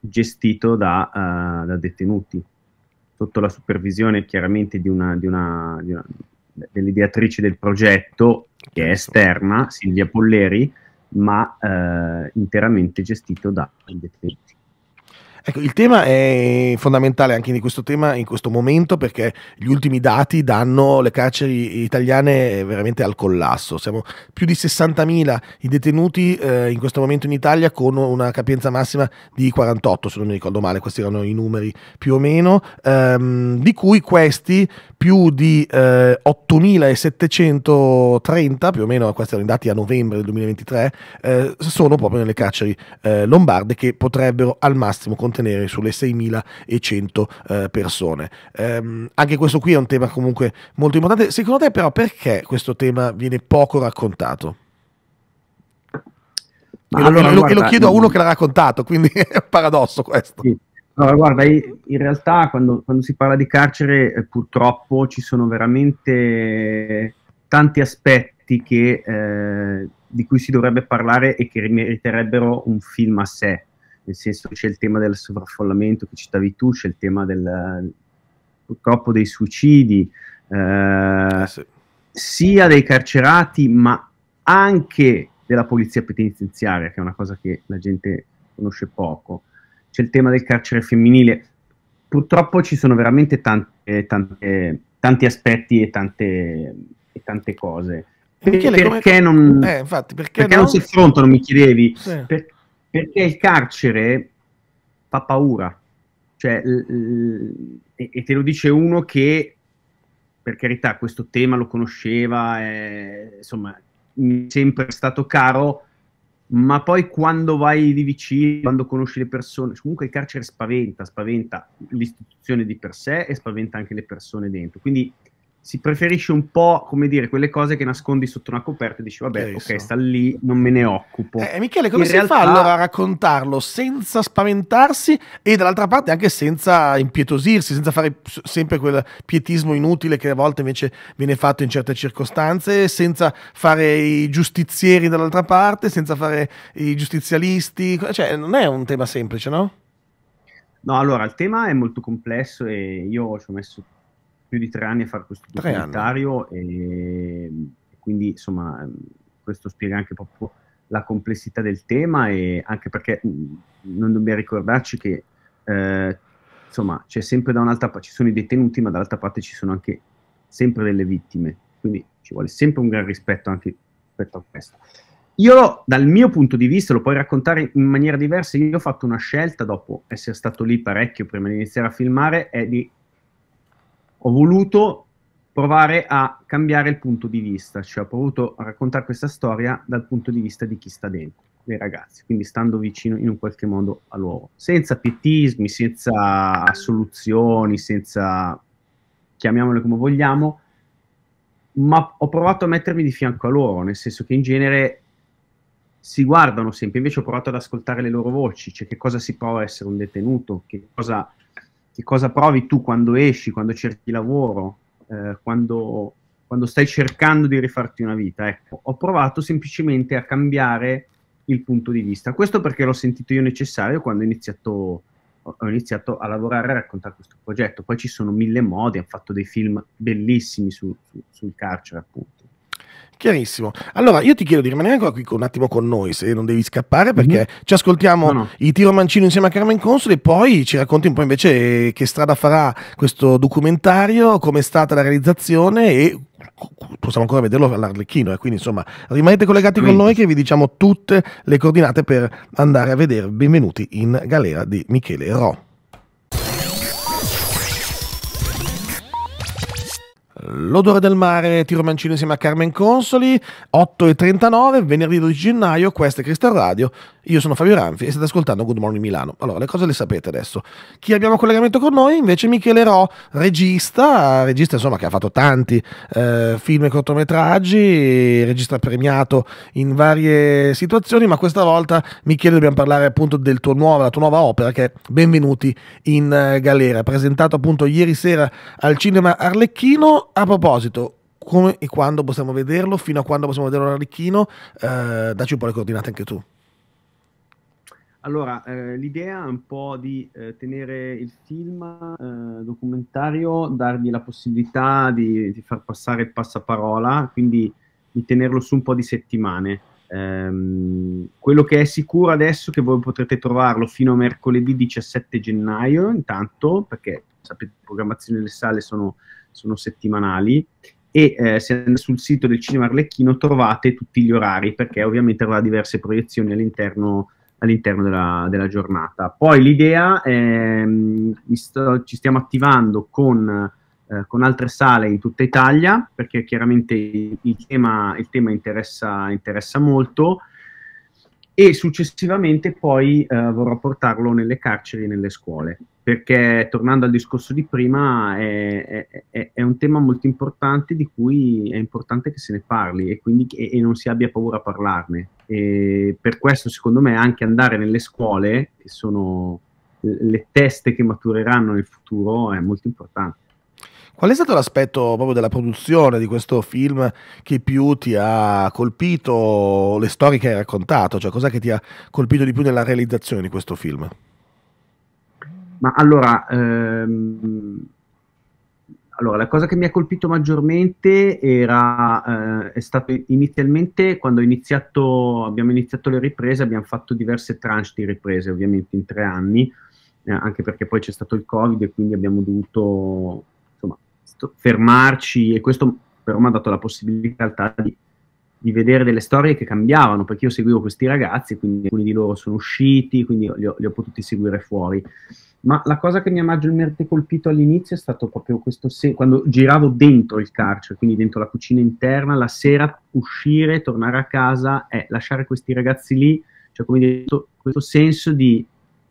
S4: gestito da, uh, da, detenuti, sotto la supervisione chiaramente di una, di una, di una dell'ideatrice del progetto, che è certo. esterna, Silvia Polleri, ma eh, interamente gestito da indipendenti.
S1: Ecco, il tema è fondamentale anche in questo tema, in questo momento, perché gli ultimi dati danno le carceri italiane veramente al collasso. Siamo più di 60.000 i detenuti eh, in questo momento in Italia con una capienza massima di 48, se non mi ricordo male, questi erano i numeri più o meno, ehm, di cui questi più di eh, 8.730, più o meno questi erano i dati a novembre del 2023, eh, sono proprio nelle carceri eh, lombarde che potrebbero al massimo contenere sulle 6.100 eh, persone. Ehm, anche questo qui è un tema comunque molto importante. Secondo te però perché questo tema viene poco raccontato? E, allora, lo, guarda, lo, chiedo a uno che l'ha raccontato, quindi è un paradosso questo. Sì. Allora,
S4: guarda, in realtà quando, quando si parla di carcere eh, purtroppo ci sono veramente tanti aspetti che, eh, di cui si dovrebbe parlare e che meriterebbero un film a sé. Nel senso c'è il tema del sovraffollamento che citavi tu, c'è il tema del, purtroppo dei suicidi, eh, eh sia dei carcerati ma anche della polizia penitenziaria, che è una cosa che la gente conosce poco c'è il tema del carcere femminile. Purtroppo ci sono veramente tante, tante, tanti aspetti e tante, e tante cose. Perché, perché, come... non, eh,
S1: infatti, perché, perché non... si
S4: affrontano, mi chiedevi? Sì. Per, perché il carcere fa paura. Cioè, l, l, e, te lo dice uno che, per carità, questo tema lo conosceva, eh, insomma, mi è sempre stato caro, ma poi quando vai di vicino, quando conosci le persone, comunque il carcere spaventa, spaventa l'istituzione di per sé e spaventa anche le persone dentro. Quindi si preferisce un po', come dire, quelle cose che nascondi sotto una coperta e dici, vabbè, ok, sta lì, non me ne occupo.
S1: Eh, Michele, come In si realtà... fa allora a raccontarlo senza spaventarsi e dall'altra parte anche senza impietosirsi, senza fare sempre quel pietismo inutile che a volte invece viene fatto in certe circostanze, senza fare i giustizieri dall'altra parte, senza fare i giustizialisti, cioè non è un tema semplice, no? No, allora
S4: il tema è molto complesso e io ci ho messo più di tre anni a fare questo documentario e quindi insomma questo spiega anche proprio la complessità del tema e anche perché mm, non dobbiamo ricordarci che eh, insomma c'è sempre da un'altra parte ci sono i detenuti ma dall'altra parte ci sono anche sempre delle vittime quindi ci vuole sempre un gran rispetto anche rispetto a questo io dal mio punto di vista lo puoi raccontare in maniera diversa io ho fatto una scelta dopo essere stato lì parecchio prima di iniziare a filmare è di ho voluto provare a cambiare il punto di vista, cioè ho voluto raccontare questa storia dal punto di vista di chi sta dentro, dei ragazzi, quindi stando vicino in un qualche modo a loro, senza pietismi, senza soluzioni, senza chiamiamole come vogliamo, ma ho provato a mettermi di fianco a loro, nel senso che in genere si guardano sempre, invece ho provato ad ascoltare le loro voci, cioè che cosa si prova a essere un detenuto, che cosa che cosa provi tu quando esci, quando cerchi lavoro, eh, quando, quando, stai cercando di rifarti una vita. Ecco, ho provato semplicemente a cambiare il punto di vista. Questo perché l'ho sentito io necessario quando ho iniziato, ho iniziato a lavorare e a raccontare questo progetto. Poi ci sono mille modi, hanno fatto dei film bellissimi su, su, sul carcere, appunto.
S1: Chiarissimo. Allora, io ti chiedo di rimanere ancora qui un attimo con noi, se non devi scappare, perché mm-hmm. ci ascoltiamo no, no. i Tiro Mancino insieme a Carmen Consoli e poi ci racconti un po' invece che strada farà questo documentario, come è stata la realizzazione e possiamo ancora vederlo all'Arlecchino. Eh? Quindi, insomma, rimanete collegati con noi che vi diciamo tutte le coordinate per andare a vedere Benvenuti in Galera di Michele Ro. L'odore del mare, Tiro Mancino insieme a Carmen Consoli, 8.39, venerdì 12 gennaio, questa è Crystal Radio, io sono Fabio Ranfi e state ascoltando Good Morning Milano. Allora, le cose le sapete adesso. Chi abbiamo collegamento con noi? Invece Michele Ro, regista, regista insomma che ha fatto tanti eh, film e cortometraggi, regista premiato in varie situazioni, ma questa volta Michele dobbiamo parlare appunto del tuo nuovo, della tua nuova opera che è Benvenuti in eh, Galera, presentato appunto ieri sera al cinema Arlecchino a proposito, come e quando possiamo vederlo, fino a quando possiamo vederlo a eh, dacci un po' le coordinate anche tu.
S4: Allora, eh, l'idea è un po' di eh, tenere il film eh, documentario, dargli la possibilità di, di, far passare il passaparola, quindi di tenerlo su un po' di settimane. Ehm, quello che è sicuro adesso è che voi potrete trovarlo fino a mercoledì 17 gennaio, intanto, perché sapete, le programmazioni delle sale sono sono settimanali e eh, se andate sul sito del Cinema Arlecchino trovate tutti gli orari perché ovviamente avrà diverse proiezioni all'interno, all'interno della, della, giornata. Poi l'idea, è, ehm, sto, ci stiamo attivando con, eh, con, altre sale in tutta Italia perché chiaramente il tema, il tema interessa, interessa molto e successivamente poi eh, vorrò portarlo nelle carceri e nelle scuole, perché tornando al discorso di prima è, è, è, un tema molto importante di cui è importante che se ne parli e, quindi, e, e non si abbia paura a parlarne. E per questo secondo me anche andare nelle scuole, che sono le teste che matureranno nel futuro, è molto importante.
S1: Qual è stato l'aspetto proprio della produzione di questo film che più ti ha colpito, le storie che hai raccontato? Cioè, cosa che ti ha colpito di più nella realizzazione di questo film? Ma allora, ehm, allora la cosa che mi ha colpito maggiormente
S4: era, eh, è stato inizialmente quando iniziato, abbiamo iniziato le riprese, abbiamo fatto diverse tranche di riprese, ovviamente in tre anni, eh, anche perché poi c'è stato il Covid e quindi abbiamo dovuto Esatto, fermarci e questo però mi ha dato la possibilità di, di, vedere delle storie che cambiavano, perché io seguivo questi ragazzi, quindi alcuni di loro sono usciti, quindi li ho, li ho potuti seguire fuori. Ma la cosa che mi ha maggiormente colpito all'inizio è stato proprio questo, se- quando giravo dentro il carcere, quindi dentro la cucina interna, la sera uscire, tornare a casa e lasciare questi ragazzi lì, cioè come detto, questo senso di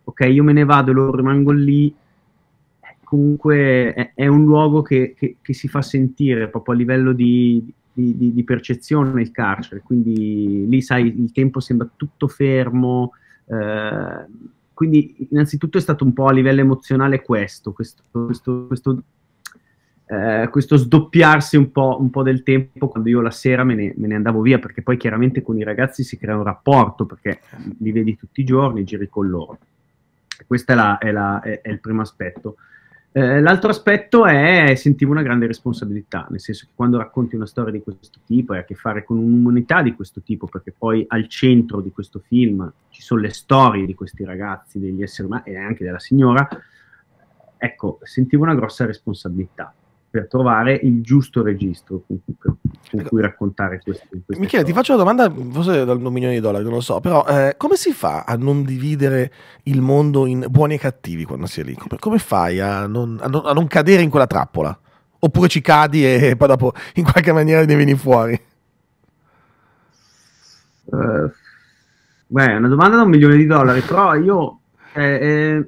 S4: ok, io me ne vado e loro rimango lì, comunque è, è un luogo che, che, che, si fa sentire proprio a livello di, di, di, di, percezione il carcere, quindi lì sai il tempo sembra tutto fermo, eh, quindi innanzitutto è stato un po' a livello emozionale questo, questo, questo, questo eh, questo sdoppiarsi un po', un po', del tempo quando io la sera me ne, me ne, andavo via, perché poi chiaramente con i ragazzi si crea un rapporto, perché li vedi tutti i giorni, giri con loro. Questo è, la, è, la, è, è il primo aspetto. Eh, l'altro aspetto è sentivo una grande responsabilità, nel senso che quando racconti una storia di questo tipo hai a che fare con un'umanità di questo tipo, perché poi al centro di questo film ci sono le storie di questi ragazzi, degli esseri umani e anche della signora. Ecco, sentivo una grossa responsabilità per trovare il giusto registro con cui, con ecco. cui raccontare questo. Michele,
S1: storie. ti faccio una domanda, forse dal milione di dollari, non lo so, però eh, come si fa a non dividere il mondo in buoni e cattivi quando si è lì? Come fai a non, a non, a non cadere in quella trappola? Oppure ci cadi e poi dopo in qualche maniera ne vieni fuori? Uh, beh, è una domanda da un milione di dollari, però io... Eh, eh,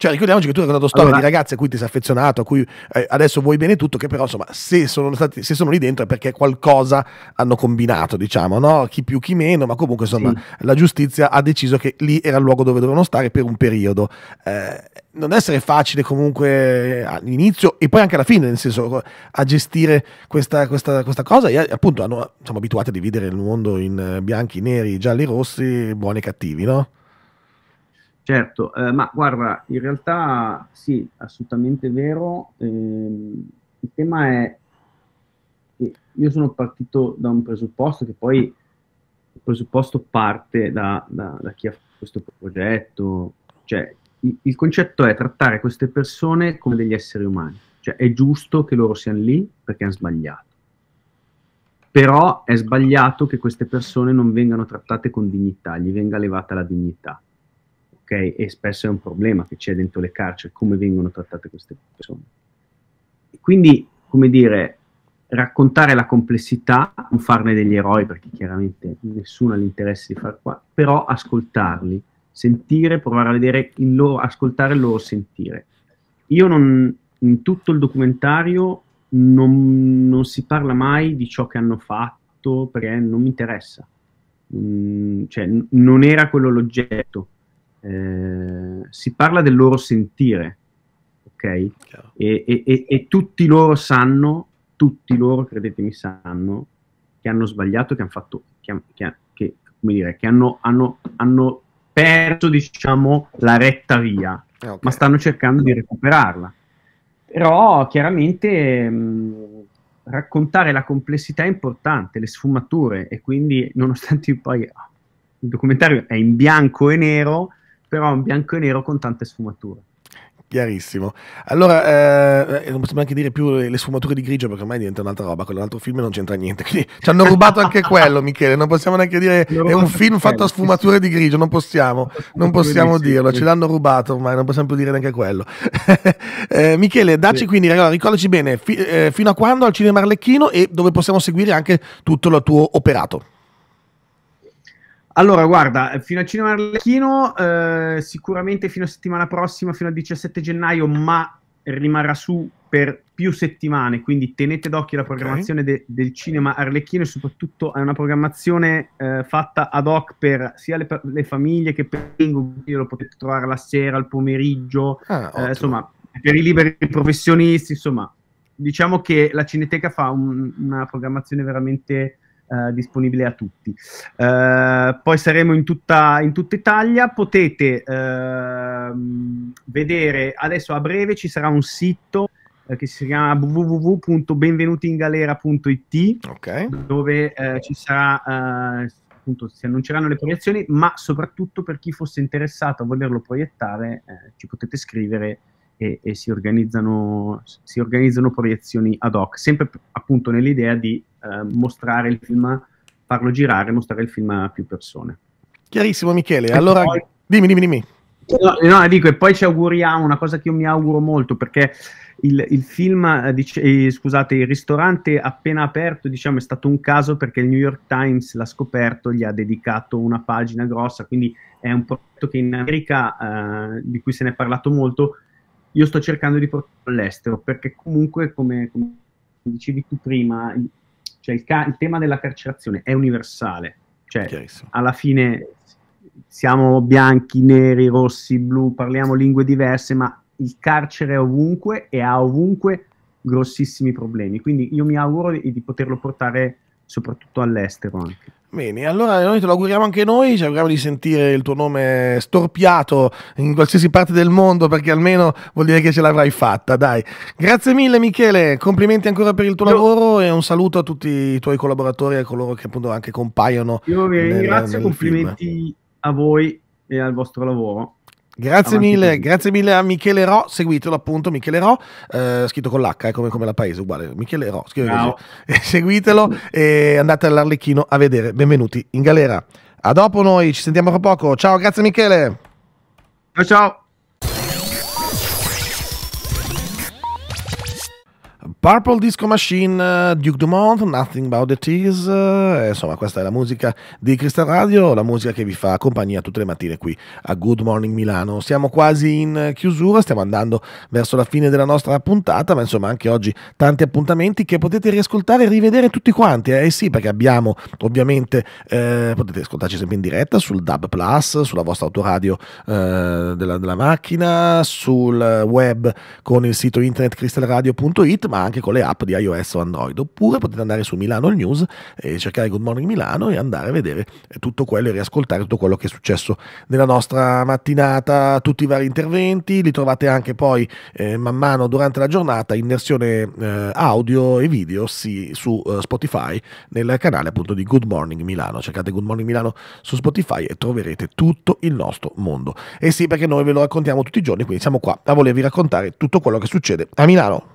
S1: cioè, ricordiamoci che tu hai raccontato storie allora, di ragazze a cui ti sei affezionato, a cui eh, adesso vuoi bene tutto, che però insomma, se sono, stati, se sono lì dentro è perché qualcosa hanno combinato, diciamo, no? chi più chi meno, ma comunque insomma, sì. la giustizia ha deciso che lì era il luogo dove dovevano stare per un periodo. Eh, non essere facile comunque all'inizio e poi anche alla fine, nel senso, a gestire questa, questa, questa cosa. E appunto hanno, siamo abituati a dividere il mondo in eh, bianchi, neri, gialli, rossi, buoni e cattivi, no?
S4: Certo, eh, ma guarda, in realtà sì, assolutamente vero. Eh, il tema è che io sono partito da un presupposto che poi il presupposto parte da, da, da chi ha fatto questo progetto. Cioè, il, il, concetto è trattare queste persone come degli esseri umani. Cioè, è giusto che loro siano lì perché hanno sbagliato. Però è sbagliato che queste persone non vengano trattate con dignità, gli venga levata la dignità ok? E spesso è un problema che c'è dentro le carceri, come vengono trattate queste persone. Quindi, come dire, raccontare la complessità, non farne degli eroi, perché chiaramente nessuno ha l'interesse di far qua, però ascoltarli, sentire, provare a vedere il loro, ascoltare il loro sentire. Io non, in tutto il documentario non, non, si parla mai di ciò che hanno fatto perché non mi interessa, mm, cioè non era quello l'oggetto eh, si parla del loro sentire, ok? E, e, e, e, tutti loro sanno, tutti loro, credetemi, sanno che hanno sbagliato, che hanno fatto, che, che, che come dire, che hanno, hanno, hanno perso, diciamo, la retta via, eh, okay. ma stanno cercando di recuperarla. Però chiaramente mh, mm, raccontare la complessità è importante, le sfumature, e quindi nonostante poi ah, il documentario
S1: è in bianco e nero, però un bianco e nero con tante sfumature. Chiarissimo. Allora, eh, eh non possiamo anche dire più le sfumature di grigio perché ormai diventa un'altra roba, quell'altro film non c'entra niente. Quindi ci hanno rubato anche quello, Michele. Non possiamo neanche dire è un film fatto a sfumature di grigio, non possiamo, non possiamo dirlo, ce l'hanno rubato ormai, non possiamo più dire neanche quello. eh, Michele, dacci sì. quindi, allora, ricordaci bene, fi- eh, fino a quando al cinema Arlecchino e dove possiamo seguire anche tutto il tuo operato. Allora, guarda,
S4: fino a Cinema Arlecchino, eh, sicuramente fino a settimana prossima, fino al 17 gennaio, ma rimarrà su per più settimane, quindi tenete d'occhio la programmazione okay. de- del cinema Arlecchino e soprattutto è una programmazione eh, fatta ad hoc per sia le, le famiglie che per i lo potete trovare la sera, al pomeriggio, ah, eh, insomma, per i liberi professionisti, insomma, diciamo che la Cineteca fa un, una programmazione veramente eh, disponibile a tutti. Eh, poi saremo in tutta, in tutta Italia, potete ehm, vedere, adesso a breve ci sarà un sito eh, che si chiama www.benvenutingalera.it okay. dove eh, ci sarà appunto si annunceranno le proiezioni ma soprattutto per chi fosse interessato a volerlo proiettare ci potete scrivere e, e si, organizzano, si, organizzano, proiezioni ad hoc, sempre appunto nell'idea di eh, mostrare il film, farlo girare, mostrare il film a più persone. Chiarissimo Michele, allora poi, dimmi, dimmi, dimmi. No, no, dico, e poi ci auguriamo una cosa che io mi auguro molto perché il, il film, eh, dice, eh, scusate, il ristorante appena aperto, diciamo, è stato un caso perché il New York Times l'ha scoperto, gli ha dedicato una pagina grossa, quindi è un prodotto che in America, eh, di cui se ne è parlato molto, io sto cercando di portarlo all'estero perché comunque, come, come dicevi tu prima, cioè il, ca- il, tema della carcerazione è universale, cioè alla fine siamo bianchi, neri, rossi, blu, parliamo lingue diverse, ma il carcere è ovunque e ha ovunque grossissimi problemi, quindi io mi auguro di, di poterlo portare soprattutto all'estero anche.
S1: Bene, allora noi te lo auguriamo anche noi, ci auguriamo di sentire il tuo nome storpiato in qualsiasi parte del mondo perché almeno vuol dire che ce l'avrai fatta, dai. Grazie mille Michele, complimenti ancora per il tuo Io... lavoro e un saluto a tutti i tuoi collaboratori e a coloro che appunto anche compaiono. Io vi ringrazio, complimenti film. a voi e al vostro lavoro. Grazie mille, grazie mille a Michele Ro, seguitelo appunto Michele Ro, eh, scritto con l'H, eh, come, come la paese, uguale, Michele Ro, no. Eh, seguitelo e andate all'Arlecchino a vedere, benvenuti in galera. A dopo noi, ci sentiamo fra poco, ciao, grazie Michele. Ciao ciao. Purple Disco Machine, eh, Duke Dumont, Nothing About the Tease, eh, insomma questa è la musica di Crystal Radio, la musica che vi fa compagnia tutte le mattine qui a Good Morning Milano. Siamo quasi in chiusura, stiamo andando verso la fine della nostra puntata, ma insomma anche oggi tanti appuntamenti che potete riascoltare e rivedere tutti quanti, eh sì perché abbiamo ovviamente, eh, potete ascoltarci sempre in diretta sul Dub Plus, sulla vostra autoradio eh, della, della macchina, sul web con il sito internet crystalradio.it, ma anche con le app di iOS o Android. Oppure potete andare su Milano News e cercare Good Morning Milano e andare a vedere tutto quello e riascoltare tutto quello che è successo nella nostra mattinata, tutti i vari interventi. Li trovate anche poi eh, man mano durante la giornata in versione eh, audio e video sì, su eh, Spotify nel canale appunto di Good Morning Milano. Cercate Good Morning Milano su Spotify e troverete tutto il nostro mondo. E sì, perché noi ve lo raccontiamo tutti i giorni, quindi siamo qua a volervi raccontare tutto quello che succede a Milano.